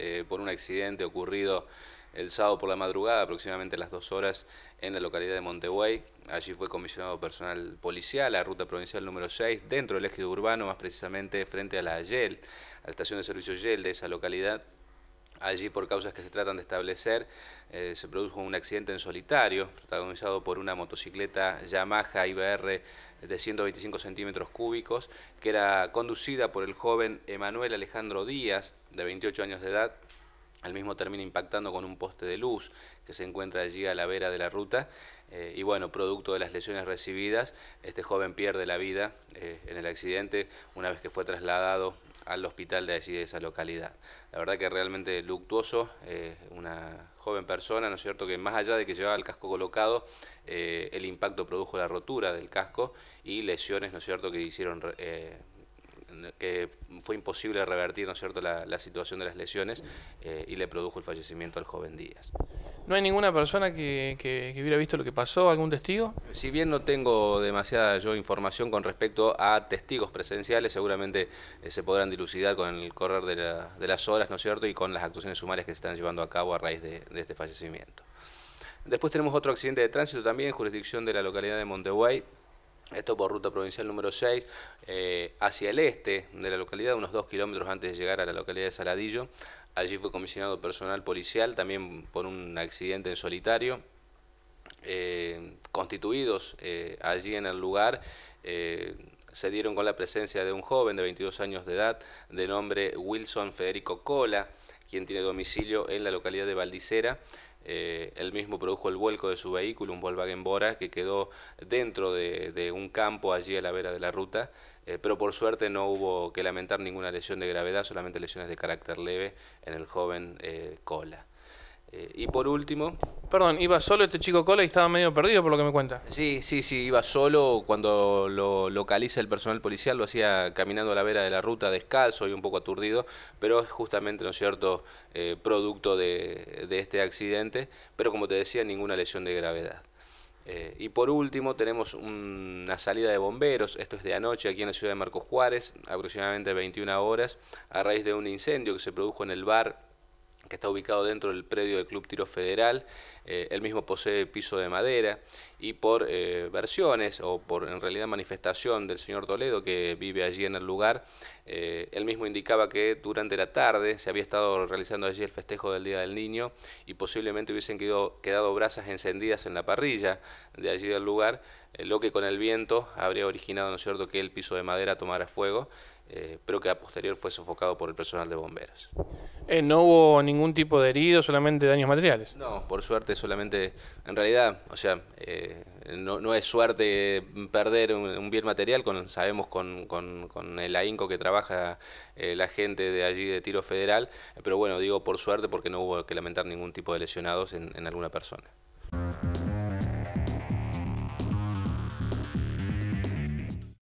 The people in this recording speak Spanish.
Eh, por un accidente ocurrido el sábado por la madrugada, aproximadamente a las dos horas, en la localidad de Monteguay. Allí fue comisionado personal policial, la ruta provincial número 6, dentro del eje urbano, más precisamente frente a la YEL, a la estación de servicio YEL de esa localidad. Allí, por causas que se tratan de establecer, eh, se produjo un accidente en solitario, protagonizado por una motocicleta Yamaha IBR de 125 centímetros cúbicos, que era conducida por el joven Emanuel Alejandro Díaz, de 28 años de edad. Al mismo termina impactando con un poste de luz que se encuentra allí a la vera de la ruta. Eh, y bueno, producto de las lesiones recibidas, este joven pierde la vida eh, en el accidente una vez que fue trasladado al hospital de allí de esa localidad. La verdad que realmente luctuoso, eh, una joven persona, ¿no es cierto?, que más allá de que llevaba el casco colocado, eh, el impacto produjo la rotura del casco y lesiones, ¿no es cierto?, que hicieron... Eh, que fue imposible revertir ¿no cierto? La, situación de las lesiones eh, y le produjo el fallecimiento al joven Díaz. ¿No hay ninguna persona que, hubiera visto lo que pasó? ¿Algún testigo? Si bien no tengo demasiada yo información con respecto a testigos presenciales, seguramente eh, se podrán dilucidar con el correr de, las horas, ¿no es cierto?, y con las actuaciones sumarias que se están llevando a cabo a raíz de, de este fallecimiento. Después tenemos otro accidente de tránsito también, en jurisdicción de la localidad de Monteguay, esto por ruta provincial número 6, eh, hacia el este de la localidad, unos dos kilómetros antes de llegar a la localidad de Saladillo. Allí fue comisionado personal policial, también por un accidente en solitario, eh, constituidos eh, allí en el lugar. se dieron con la presencia de un joven de 22 años de edad, de nombre Wilson Federico Cola, quien tiene domicilio en la localidad de Valdicera. Eh, él mismo produjo el vuelco de su vehículo, un Volkswagen Bora, que quedó dentro de, un campo allí a la vera de la ruta, eh, pero por suerte no hubo que lamentar ninguna lesión de gravedad, solamente lesiones de carácter leve en el joven eh, Cola. Eh, y por último... Perdón, ¿iba solo este chico Cola y estaba medio perdido por lo que me cuenta? Sí, sí, sí, iba solo. Cuando lo localiza el personal policial lo hacía caminando a la vera de la ruta descalzo y un poco aturdido, pero es justamente, ¿no cierto?, eh, producto de, este accidente, pero como te decía, ninguna lesión de gravedad. Eh, y por último tenemos una salida de bomberos, esto es de anoche aquí en la ciudad de Marcos Juárez, aproximadamente 21 horas, a raíz de un incendio que se produjo en el bar que está ubicado dentro del predio del Club Tiro Federal. Eh, él mismo posee piso de madera y por eh, versiones o por en realidad manifestación del señor Toledo que vive allí en el lugar, eh, él mismo indicaba que durante la tarde se había estado realizando allí el festejo del Día del Niño y posiblemente hubiesen quedado, brasas encendidas en la parrilla de allí del lugar, lo que con el viento habría originado, ¿no es cierto?, que el piso de madera tomara fuego. pero que a posterior fue sofocado por el personal de bomberos. no hubo ningún tipo de herido, solamente daños materiales. No, por suerte solamente, en realidad, o sea, eh, no, es suerte perder un, bien material, con, sabemos con, con, el ahínco que trabaja eh, la gente de allí de tiro federal, eh, pero bueno, digo por suerte porque no hubo que lamentar ningún tipo de lesionados en alguna persona.